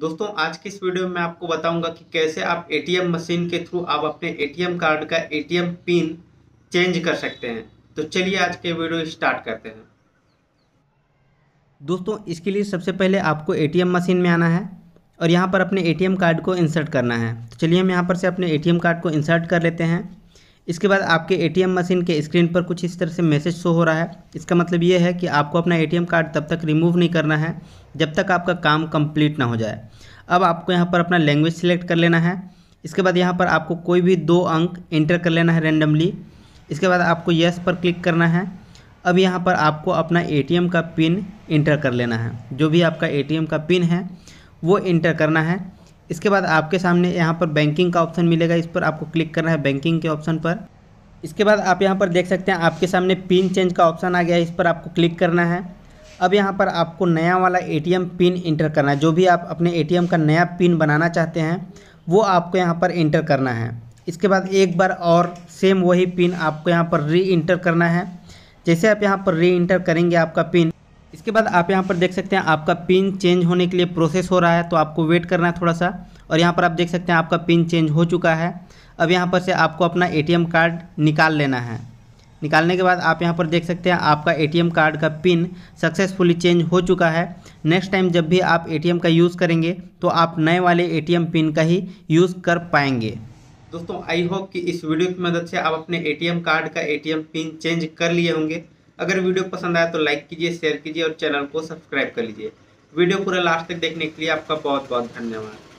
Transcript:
दोस्तों आज की इस वीडियो में आपको बताऊंगा कि कैसे आप एटीएम मशीन के थ्रू आप अपने एटीएम कार्ड का एटीएम पिन चेंज कर सकते हैं तो चलिए आज के वीडियो स्टार्ट करते हैं दोस्तों इसके लिए सबसे पहले आपको एटीएम मशीन में आना है और यहाँ पर अपने एटीएम कार्ड को इंसर्ट करना है तो चलिए हम यहाँ पर से अपने ए कार्ड को इंसर्ट कर लेते हैं इसके बाद आपके एटीएम मशीन के स्क्रीन पर कुछ इस तरह से मैसेज शो हो रहा है इसका मतलब ये है कि आपको अपना एटीएम कार्ड तब तक रिमूव नहीं करना है जब तक आपका काम कंप्लीट ना हो जाए अब आपको यहाँ पर अपना लैंग्वेज सिलेक्ट कर लेना है इसके बाद यहाँ पर आपको कोई भी दो अंक एंटर कर लेना है रेंडमली इसके बाद आपको यस पर क्लिक करना है अब यहाँ पर आपको अपना ए का पिन इंटर कर लेना है जो भी आपका ए का पिन है वो इंटर करना है इसके बाद आपके सामने यहाँ पर बैंकिंग का ऑप्शन मिलेगा इस पर आपको क्लिक करना है बैंकिंग के ऑप्शन पर इसके बाद आप यहाँ पर देख सकते हैं आपके सामने पिन चेंज का ऑप्शन आ गया है इस पर आपको क्लिक करना है अब यहाँ पर आपको नया वाला एटीएम पिन इंटर करना है जो भी आप अपने एटीएम का नया पिन बनाना चाहते हैं वो आपको यहाँ पर इंटर करना है इसके बाद एक बार और सेम वही पिन आपको यहाँ पर री इंटर करना है जैसे आप यहाँ पर री इंटर करेंगे आपका पिन इसके बाद आप यहाँ पर देख सकते हैं आपका पिन चेंज होने के लिए प्रोसेस हो रहा है तो आपको वेट करना है थोड़ा सा और यहाँ पर आप देख सकते हैं आपका पिन चेंज हो चुका है अब यहाँ पर से आपको अपना एटीएम कार्ड निकाल लेना है निकालने के बाद आप यहाँ पर देख सकते हैं आपका एटीएम कार्ड का पिन सक्सेसफुली चेंज हो चुका है नेक्स्ट टाइम जब भी आप एटीएम का यूज़ करेंगे तो आप नए वाले एटीएम पिन का ही यूज़ कर पाएंगे दोस्तों आई होप कि इस वीडियो की मदद से आप अपने एटीएम कार्ड का एटीएम पिन चेंज कर लिए होंगे अगर वीडियो पसंद आया तो लाइक कीजिए शेयर कीजिए और चैनल को सब्सक्राइब कर लीजिए वीडियो पूरा लास्ट तक देखने के लिए आपका बहुत बहुत धन्यवाद